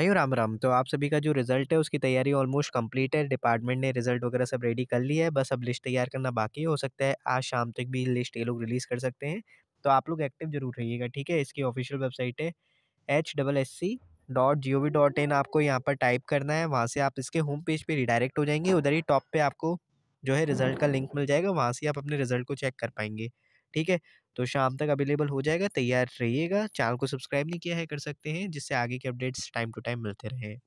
मयूर राम राम तो आप सभी का जो रिजल्ट है उसकी तैयारी ऑलमोस्ट कंप्लीट है डिपार्टमेंट ने रिजल्ट वगैरह सब रेडी कर लिया है बस अब लिस्ट तैयार करना बाकी हो सकता है आज शाम तक भी लिस्ट ये लोग रिलीज़ कर सकते हैं तो आप लोग एक्टिव जरूर रहिएगा ठीक है इसकी ऑफिशियल वेबसाइट है H double S C dot G O V dot in आपको यहाँ पर टाइप करना है वहाँ से आप इसके होम पेज पे रिडायरेक्ट हो जाएंगे उधर ही टॉप पे आपको जो है रिज़ल्ट का लिंक मिल जाएगा वहाँ से आप अपने रिज़ल्ट को चेक कर पाएंगे ठीक है तो शाम तक अवेलेबल हो जाएगा तैयार रहिएगा चैनल को सब्सक्राइब नहीं किया है कर सकते हैं जिससे आगे के अपडेट्स टाइम टू टाइम मिलते रहें